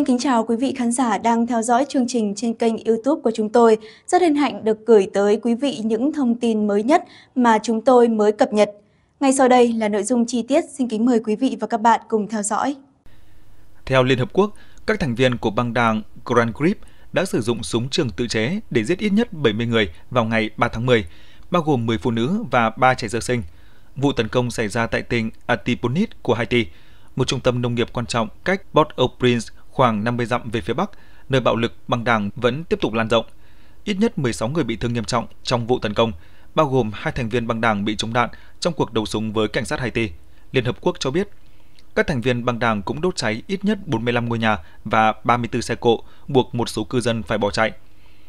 Xin kính chào quý vị khán giả đang theo dõi chương trình trên kênh YouTube của chúng tôi. Rất hân hạnh được gửi tới quý vị những thông tin mới nhất mà chúng tôi mới cập nhật. Ngay sau đây là nội dung chi tiết, xin kính mời quý vị và các bạn cùng theo dõi. Theo Liên Hợp Quốc, các thành viên của băng đảng Grand Grip đã sử dụng súng trường tự chế để giết ít nhất 70 người vào ngày 3 tháng 10, bao gồm 10 phụ nữ và 3 trẻ sơ sinh. Vụ tấn công xảy ra tại tỉnh Atiponit của Haiti, một trung tâm nông nghiệp quan trọng cách Port-au-Prince khoảng 50 dặm về phía Bắc, nơi bạo lực băng đảng vẫn tiếp tục lan rộng. Ít nhất 16 người bị thương nghiêm trọng trong vụ tấn công, bao gồm hai thành viên băng đảng bị trúng đạn trong cuộc đấu súng với cảnh sát Haiti. Liên Hợp Quốc cho biết, các thành viên băng đảng cũng đốt cháy ít nhất 45 ngôi nhà và 34 xe cộ, buộc một số cư dân phải bỏ chạy.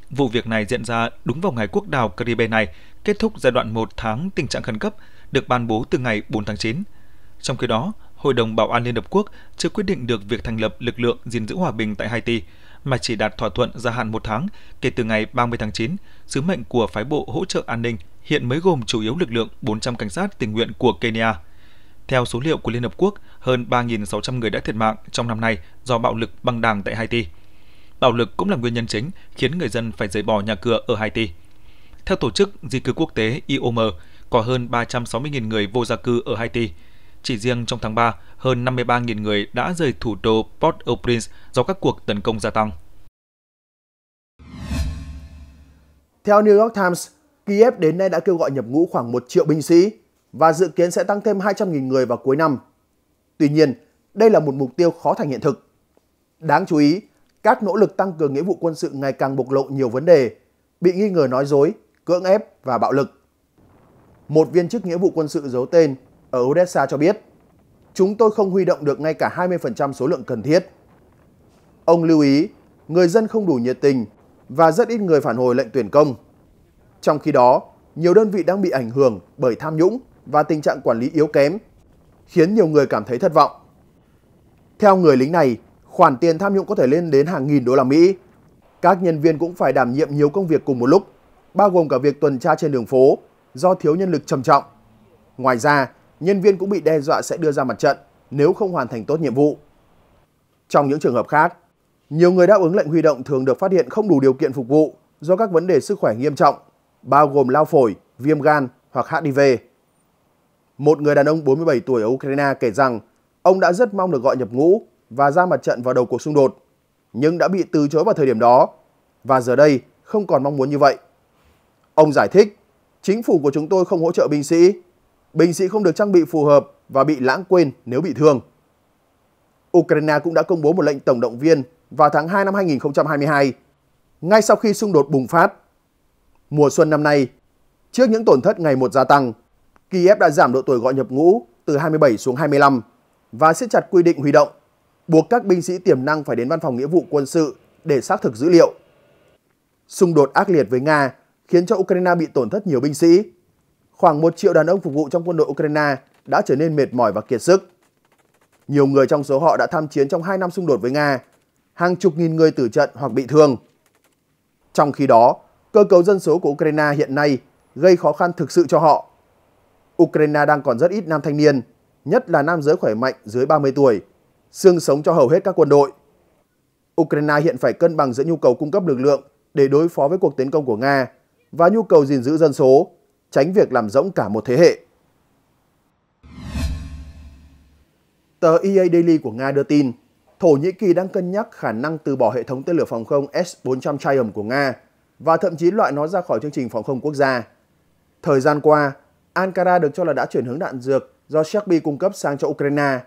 Vụ việc này diễn ra đúng vào ngày quốc đảo Caribe này, kết thúc giai đoạn một tháng tình trạng khẩn cấp được ban bố từ ngày 4 tháng 9. Trong khi đó, Hội đồng Bảo an Liên Hợp Quốc chưa quyết định được việc thành lập lực lượng gìn giữ hòa bình tại Haiti, mà chỉ đạt thỏa thuận gia hạn một tháng kể từ ngày 30 tháng 9. Sứ mệnh của phái bộ hỗ trợ an ninh hiện mới gồm chủ yếu lực lượng 400 cảnh sát tình nguyện của Kenya. Theo số liệu của Liên Hợp Quốc, hơn 3.600 người đã thiệt mạng trong năm nay do bạo lực băng đảng tại Haiti. Bạo lực cũng là nguyên nhân chính khiến người dân phải rời bỏ nhà cửa ở Haiti. Theo tổ chức di cư quốc tế IOM, có hơn 360.000 người vô gia cư ở Haiti, chỉ riêng trong tháng 3, hơn 53.000 người đã rời thủ đô Port-au-Prince do các cuộc tấn công gia tăng. Theo New York Times, Kiev đến nay đã kêu gọi nhập ngũ khoảng 1 triệu binh sĩ và dự kiến sẽ tăng thêm 200.000 người vào cuối năm. Tuy nhiên, đây là một mục tiêu khó thành hiện thực. Đáng chú ý, các nỗ lực tăng cường nghĩa vụ quân sự ngày càng bộc lộ nhiều vấn đề, bị nghi ngờ nói dối, cưỡng ép và bạo lực. Một viên chức nghĩa vụ quân sự giấu tên ở Odessa cho biết, chúng tôi không huy động được ngay cả 20% số lượng cần thiết. Ông lưu ý, người dân không đủ nhiệt tình và rất ít người phản hồi lệnh tuyển công. Trong khi đó, nhiều đơn vị đang bị ảnh hưởng bởi tham nhũng và tình trạng quản lý yếu kém, khiến nhiều người cảm thấy thất vọng. Theo người lính này, khoản tiền tham nhũng có thể lên đến hàng nghìn đô la Mỹ. Các nhân viên cũng phải đảm nhiệm nhiều công việc cùng một lúc, bao gồm cả việc tuần tra trên đường phố do thiếu nhân lực trầm trọng. Ngoài ra, nhân viên cũng bị đe dọa sẽ đưa ra mặt trận nếu không hoàn thành tốt nhiệm vụ. Trong những trường hợp khác, nhiều người đáp ứng lệnh huy động thường được phát hiện không đủ điều kiện phục vụ do các vấn đề sức khỏe nghiêm trọng, bao gồm lao phổi, viêm gan hoặc HIV. Một người đàn ông 47 tuổi ở Ukraine kể rằng ông đã rất mong được gọi nhập ngũ và ra mặt trận vào đầu cuộc xung đột, nhưng đã bị từ chối vào thời điểm đó và giờ đây không còn mong muốn như vậy. Ông giải thích, chính phủ của chúng tôi không hỗ trợ binh sĩ binh sĩ không được trang bị phù hợp và bị lãng quên nếu bị thương. Ukraine cũng đã công bố một lệnh tổng động viên vào tháng 2 năm 2022, ngay sau khi xung đột bùng phát. Mùa xuân năm nay, trước những tổn thất ngày một gia tăng, Kiev đã giảm độ tuổi gọi nhập ngũ từ 27 xuống 25 và siết chặt quy định huy động, buộc các binh sĩ tiềm năng phải đến văn phòng nghĩa vụ quân sự để xác thực dữ liệu. Xung đột ác liệt với Nga khiến cho Ukraine bị tổn thất nhiều binh sĩ, khoảng 1 triệu đàn ông phục vụ trong quân đội Ukraine đã trở nên mệt mỏi và kiệt sức. Nhiều người trong số họ đã tham chiến trong 2 năm xung đột với Nga, hàng chục nghìn người tử trận hoặc bị thương. Trong khi đó, cơ cấu dân số của Ukraine hiện nay gây khó khăn thực sự cho họ. Ukraine đang còn rất ít nam thanh niên, nhất là nam giới khỏe mạnh dưới 30 tuổi, xương sống cho hầu hết các quân đội. Ukraine hiện phải cân bằng giữa nhu cầu cung cấp lực lượng để đối phó với cuộc tiến công của Nga và nhu cầu gìn giữ dân số tránh việc làm rỗng cả một thế hệ. Tờ EA Daily của Nga đưa tin, Thổ Nhĩ Kỳ đang cân nhắc khả năng từ bỏ hệ thống tên lửa phòng không S-400 Triumph của Nga và thậm chí loại nó ra khỏi chương trình phòng không quốc gia. Thời gian qua, Ankara được cho là đã chuyển hướng đạn dược do Serbia cung cấp sang cho Ukraine.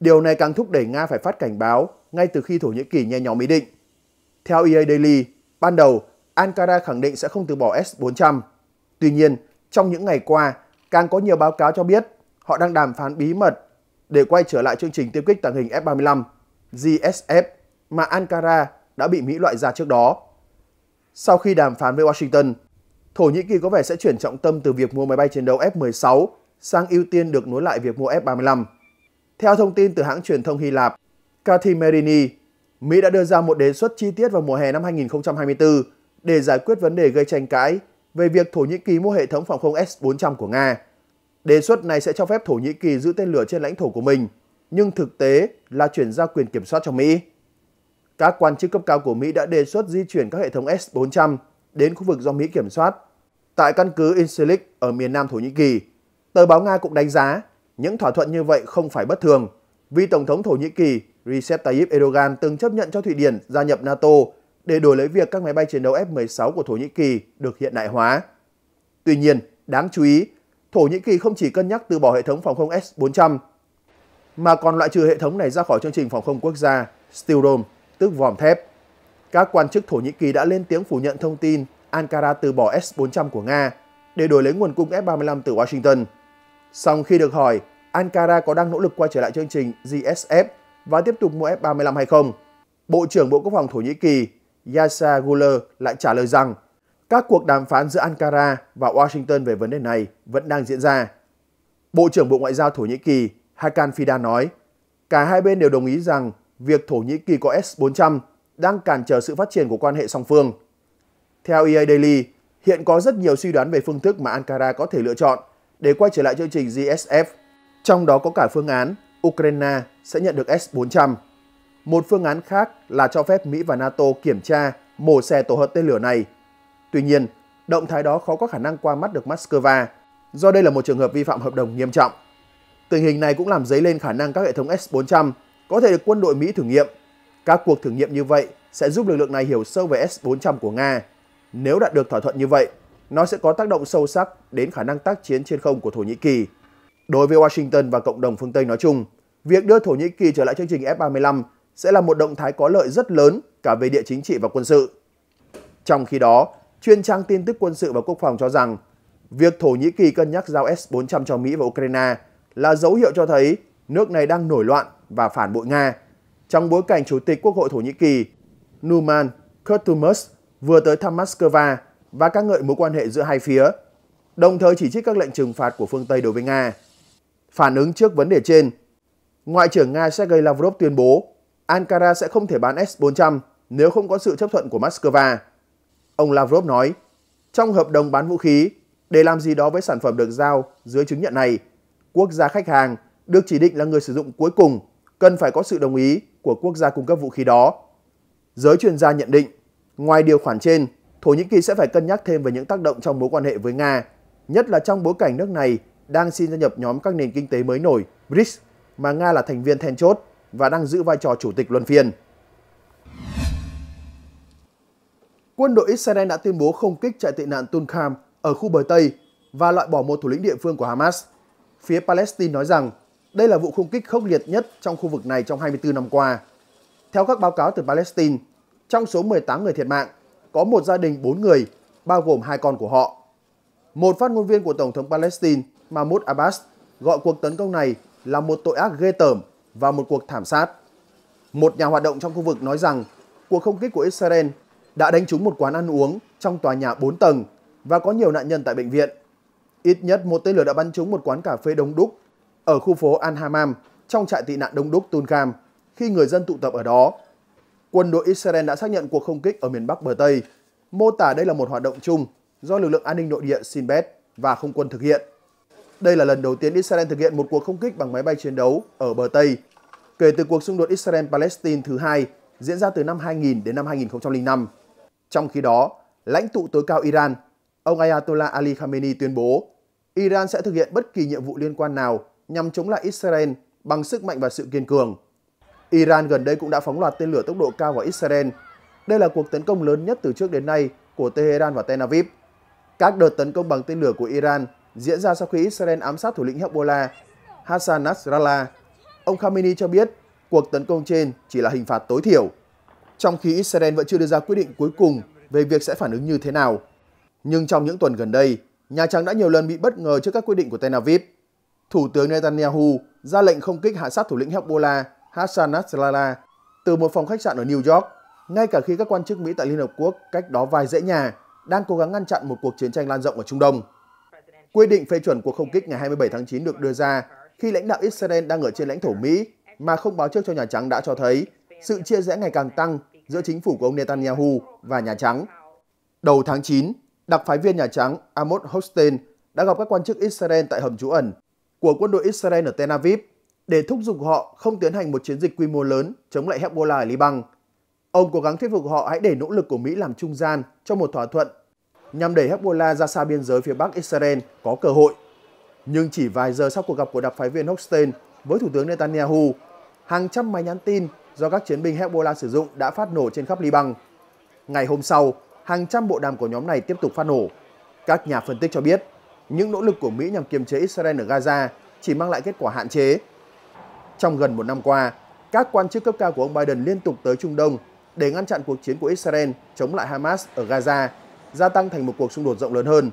Điều này càng thúc đẩy Nga phải phát cảnh báo ngay từ khi Thổ Nhĩ Kỳ nhe nhóm ý định. Theo EA Daily, ban đầu Ankara khẳng định sẽ không từ bỏ S-400. Tuy nhiên, trong những ngày qua, càng có nhiều báo cáo cho biết họ đang đàm phán bí mật để quay trở lại chương trình tiêm kích tàng hình F-35 GSF mà Ankara đã bị Mỹ loại ra trước đó. Sau khi đàm phán với Washington, Thổ Nhĩ Kỳ có vẻ sẽ chuyển trọng tâm từ việc mua máy bay chiến đấu F-16 sang ưu tiên được nối lại việc mua F-35. Theo thông tin từ hãng truyền thông Hy Lạp, Kathy Merini, Mỹ đã đưa ra một đề xuất chi tiết vào mùa hè năm 2024 để giải quyết vấn đề gây tranh cãi về việc Thổ Nhĩ Kỳ mua hệ thống phòng không S-400 của Nga. Đề xuất này sẽ cho phép Thổ Nhĩ Kỳ giữ tên lửa trên lãnh thổ của mình, nhưng thực tế là chuyển giao quyền kiểm soát cho Mỹ. Các quan chức cấp cao của Mỹ đã đề xuất di chuyển các hệ thống S-400 đến khu vực do Mỹ kiểm soát, tại căn cứ Incirlik ở miền nam Thổ Nhĩ Kỳ. Tờ báo Nga cũng đánh giá những thỏa thuận như vậy không phải bất thường, vì Tổng thống Thổ Nhĩ Kỳ Recep Tayyip Erdogan từng chấp nhận cho Thụy Điển gia nhập NATO để đổi lấy việc các máy bay chiến đấu F-16 của Thổ Nhĩ Kỳ được hiện đại hóa. Tuy nhiên, đáng chú ý, Thổ Nhĩ Kỳ không chỉ cân nhắc từ bỏ hệ thống phòng không S-400, mà còn loại trừ hệ thống này ra khỏi chương trình phòng không quốc gia Steel Dome, tức vòm thép. Các quan chức Thổ Nhĩ Kỳ đã lên tiếng phủ nhận thông tin Ankara từ bỏ S-400 của Nga để đổi lấy nguồn cung F-35 từ Washington. Song khi được hỏi Ankara có đang nỗ lực quay trở lại chương trình GSF và tiếp tục mua F-35 hay không, Bộ trưởng Bộ Quốc phòng Thổ Nhĩ Kỳ Yasha Guler lại trả lời rằng các cuộc đàm phán giữa Ankara và Washington về vấn đề này vẫn đang diễn ra. Bộ trưởng Bộ Ngoại giao Thổ Nhĩ Kỳ Hakan Fidan nói, cả hai bên đều đồng ý rằng việc Thổ Nhĩ Kỳ có S-400 đang cản trở sự phát triển của quan hệ song phương. Theo EA Daily, hiện có rất nhiều suy đoán về phương thức mà Ankara có thể lựa chọn để quay trở lại chương trình GSF, trong đó có cả phương án Ukraine sẽ nhận được S-400. Một phương án khác là cho phép Mỹ và NATO kiểm tra, mổ xẻ tổ hợp tên lửa này. Tuy nhiên, động thái đó khó có khả năng qua mắt được Moscow, do đây là một trường hợp vi phạm hợp đồng nghiêm trọng. Tình hình này cũng làm dấy lên khả năng các hệ thống S-400 có thể được quân đội Mỹ thử nghiệm. Các cuộc thử nghiệm như vậy sẽ giúp lực lượng này hiểu sâu về S-400 của Nga. Nếu đạt được thỏa thuận như vậy, nó sẽ có tác động sâu sắc đến khả năng tác chiến trên không của Thổ Nhĩ Kỳ. Đối với Washington và cộng đồng phương Tây nói chung, việc đưa Thổ Nhĩ Kỳ trở lại chương trình F-35 sẽ là một động thái có lợi rất lớn cả về địa chính trị và quân sự. Trong khi đó, chuyên trang tin tức quân sự và quốc phòng cho rằng việc Thổ Nhĩ Kỳ cân nhắc giao S-400 cho Mỹ và Ukraine là dấu hiệu cho thấy nước này đang nổi loạn và phản bội Nga. Trong bối cảnh Chủ tịch Quốc hội Thổ Nhĩ Kỳ Numan Kurtulmus vừa tới thăm Moscow và các ngợi mối quan hệ giữa hai phía, đồng thời chỉ trích các lệnh trừng phạt của phương Tây đối với Nga. Phản ứng trước vấn đề trên, Ngoại trưởng Nga Sergei Lavrov tuyên bố Ankara sẽ không thể bán S-400 nếu không có sự chấp thuận của Moscow. Ông Lavrov nói, trong hợp đồng bán vũ khí, để làm gì đó với sản phẩm được giao dưới chứng nhận này, quốc gia khách hàng được chỉ định là người sử dụng cuối cùng cần phải có sự đồng ý của quốc gia cung cấp vũ khí đó. Giới chuyên gia nhận định, ngoài điều khoản trên, Thổ Nhĩ Kỳ sẽ phải cân nhắc thêm về những tác động trong mối quan hệ với Nga, nhất là trong bối cảnh nước này đang xin gia nhập nhóm các nền kinh tế mới nổi BRICS mà Nga là thành viên then chốt và đang giữ vai trò chủ tịch luân phiên. Quân đội Israel đã tuyên bố không kích trại tị nạn Tulkham ở khu bờ Tây và loại bỏ một thủ lĩnh địa phương của Hamas. Phía Palestine nói rằng đây là vụ không kích khốc liệt nhất trong khu vực này trong 24 năm qua. Theo các báo cáo từ Palestine, trong số 18 người thiệt mạng, có một gia đình 4 người, bao gồm hai con của họ. Một phát ngôn viên của Tổng thống Palestine Mahmoud Abbas gọi cuộc tấn công này là một tội ác ghê tởm và một cuộc thảm sát. Một nhà hoạt động trong khu vực nói rằng cuộc không kích của Israel đã đánh trúng một quán ăn uống trong tòa nhà 4 tầng và có nhiều nạn nhân tại bệnh viện. Ít nhất một tên lửa đã bắn trúng một quán cà phê đông đúc ở khu phố Al Hamam trong trại tị nạn đông đúc Tulkam khi người dân tụ tập ở đó. Quân đội Israel đã xác nhận cuộc không kích ở miền Bắc bờ Tây, mô tả đây là một hoạt động chung do lực lượng an ninh nội địa Sinbad và không quân thực hiện. Đây là lần đầu tiên Israel thực hiện một cuộc không kích bằng máy bay chiến đấu ở bờ Tây kể từ cuộc xung đột Israel-Palestine thứ hai diễn ra từ năm 2000 đến năm 2005. Trong khi đó, lãnh tụ tối cao Iran, ông Ayatollah Ali Khamenei tuyên bố Iran sẽ thực hiện bất kỳ nhiệm vụ liên quan nào nhằm chống lại Israel bằng sức mạnh và sự kiên cường. Iran gần đây cũng đã phóng loạt tên lửa tốc độ cao vào Israel. Đây là cuộc tấn công lớn nhất từ trước đến nay của Tehran và Tel Aviv. Các đợt tấn công bằng tên lửa của Iran diễn ra sau khi Israel ám sát thủ lĩnh Hezbollah Hassan Nasrallah. Ông Khamenei cho biết cuộc tấn công trên chỉ là hình phạt tối thiểu, trong khi Israel vẫn chưa đưa ra quyết định cuối cùng về việc sẽ phản ứng như thế nào. Nhưng trong những tuần gần đây, Nhà Trắng đã nhiều lần bị bất ngờ trước các quyết định của Tel Aviv. Thủ tướng Netanyahu ra lệnh không kích hạ sát thủ lĩnh Hezbollah Hassan Nasrallah từ một phòng khách sạn ở New York, ngay cả khi các quan chức Mỹ tại Liên Hợp Quốc cách đó vài dãy nhà đang cố gắng ngăn chặn một cuộc chiến tranh lan rộng ở Trung Đông. Quy định phê chuẩn cuộc không kích ngày 27 tháng 9 được đưa ra khi lãnh đạo Israel đang ở trên lãnh thổ Mỹ mà không báo trước cho Nhà Trắng đã cho thấy sự chia rẽ ngày càng tăng giữa chính phủ của ông Netanyahu và Nhà Trắng. Đầu tháng 9, đặc phái viên Nhà Trắng Amos Hochstein đã gặp các quan chức Israel tại hầm trú ẩn của quân đội Israel ở Tel Aviv để thúc giục họ không tiến hành một chiến dịch quy mô lớn chống lại Hezbollah ở Liban. Ông cố gắng thuyết phục họ hãy để nỗ lực của Mỹ làm trung gian cho một thỏa thuận nhằm đẩy Hezbollah ra xa biên giới phía Bắc Israel có cơ hội. Nhưng chỉ vài giờ sau cuộc gặp của đặc phái viên Hochstein với Thủ tướng Netanyahu, hàng trăm máy nhắn tin do các chiến binh Hezbollah sử dụng đã phát nổ trên khắp Liban. Ngày hôm sau, hàng trăm bộ đàm của nhóm này tiếp tục phát nổ. Các nhà phân tích cho biết, những nỗ lực của Mỹ nhằm kiềm chế Israel ở Gaza chỉ mang lại kết quả hạn chế. Trong gần một năm qua, các quan chức cấp cao của ông Biden liên tục tới Trung Đông để ngăn chặn cuộc chiến của Israel chống lại Hamas ở Gaza gia tăng thành một cuộc xung đột rộng lớn hơn.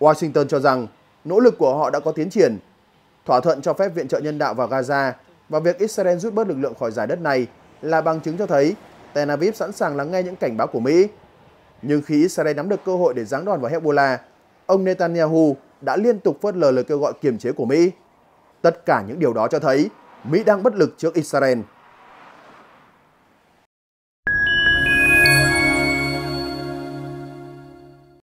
Washington cho rằng nỗ lực của họ đã có tiến triển. Thỏa thuận cho phép viện trợ nhân đạo vào Gaza và việc Israel rút bớt lực lượng khỏi giải đất này là bằng chứng cho thấy Tel Aviv sẵn sàng lắng nghe những cảnh báo của Mỹ. Nhưng khi Israel nắm được cơ hội để giáng đòn vào Hezbollah, ông Netanyahu đã liên tục phớt lờ lời kêu gọi kiềm chế của Mỹ. Tất cả những điều đó cho thấy Mỹ đang bất lực trước Israel.